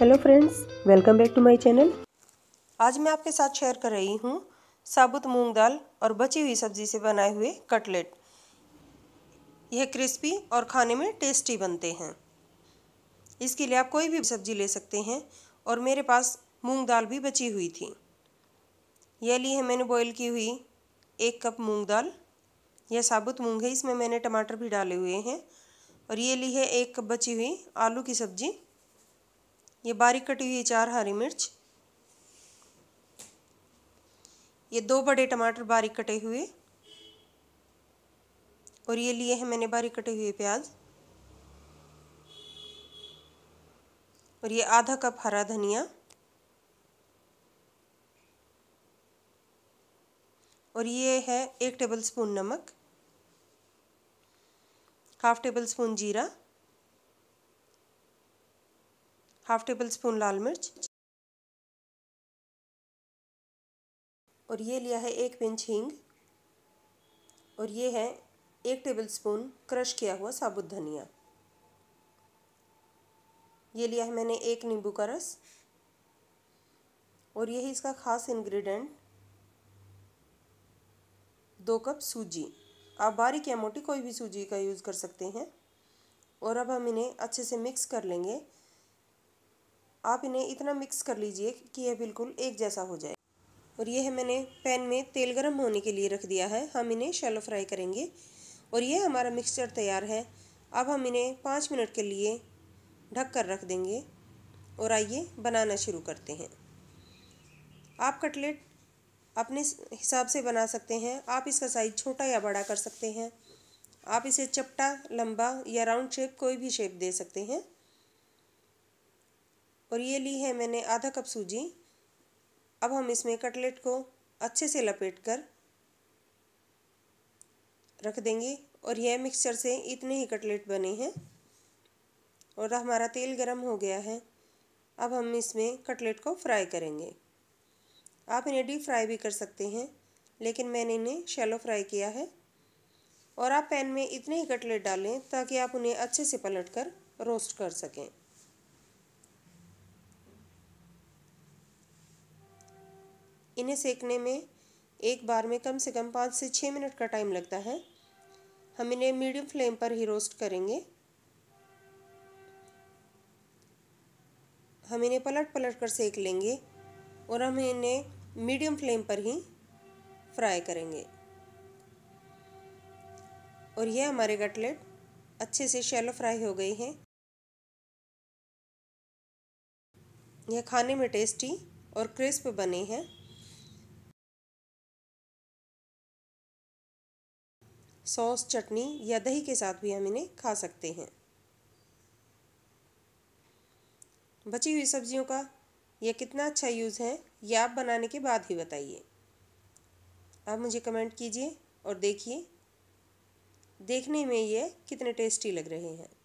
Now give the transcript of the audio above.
hello friends welcome back to my channel आज मैं आपके साथ शेयर कर रही हूँ साबुत मूंग दाल और बची हुई सब्जी से बनाए हुए कटलेट यह क्रिस्पी और खाने में टेस्टी बनते हैं इसके लिए आप कोई भी सब्जी ले सकते हैं और मेरे पास मूंग दाल भी बची हुई थी यह ली है मैंने बॉईल की हुई एक कप मूंग दाल यह साबुत मूंग है इसमें मैंने टमाटर भी डाले हुए हैं और ये ली है एक कप बची हुई आलू की सब्ज़ी ये बारीक कटी हुई चार हरी मिर्च ये दो बड़े टमाटर बारीक कटे हुए और ये लिए हैं मैंने बारीक कटे हुए प्याज और ये आधा कप हरा धनिया और ये है एक टेबल स्पून नमक हाफ टेबल स्पून जीरा हाफ टेबल स्पून लाल मिर्च और ये लिया है एक पिंच हींग और ये है एक टेबल स्पून क्रश किया हुआ साबुत धनिया ये लिया है मैंने एक नींबू का रस और यही इसका खास इंग्रेडिएंट दो कप सूजी आप बारीक या मोटी कोई भी सूजी का यूज़ कर सकते हैं और अब हम इन्हें अच्छे से मिक्स कर लेंगे आप इन्हें इतना मिक्स कर लीजिए कि यह बिल्कुल एक जैसा हो जाए और यह मैंने पैन में तेल गर्म होने के लिए रख दिया है हम इन्हें शैलो फ्राई करेंगे और यह हमारा मिक्सचर तैयार है अब हम इन्हें पाँच मिनट के लिए ढक कर रख देंगे और आइए बनाना शुरू करते हैं आप कटलेट अपने हिसाब से बना सकते हैं आप इसका साइज़ छोटा या बड़ा कर सकते हैं आप इसे चपटा लंबा या राउंड शेप कोई भी शेप दे सकते हैं और ये ली है मैंने आधा कप सूजी अब हम इसमें कटलेट को अच्छे से लपेट कर रख देंगे और यह मिक्सचर से इतने ही कटलेट बने हैं और हमारा तेल गरम हो गया है अब हम इसमें कटलेट को फ्राई करेंगे आप इन्हें डीप फ्राई भी कर सकते हैं लेकिन मैंने इन्हें शैलो फ्राई किया है और आप पैन में इतने ही कटलेट डालें ताकि आप उन्हें अच्छे से पलटकर रोस्ट कर सकें इन्हें सेकने में एक बार में कम से कम पाँच से छः मिनट का टाइम लगता है हम इन्हें मीडियम फ्लेम पर ही रोस्ट करेंगे हम इन्हें पलट पलट कर सेक लेंगे और हम इन्हें मीडियम फ्लेम पर ही फ्राई करेंगे और यह हमारे कटलेट अच्छे से शैलो फ्राई हो गई हैं यह खाने में टेस्टी और क्रिस्प बने हैं सॉस चटनी या दही के साथ भी हम इन्हें खा सकते हैं बची हुई सब्जियों का यह कितना अच्छा यूज़ है यह आप बनाने के बाद ही बताइए आप मुझे कमेंट कीजिए और देखिए देखने में ये कितने टेस्टी लग रहे हैं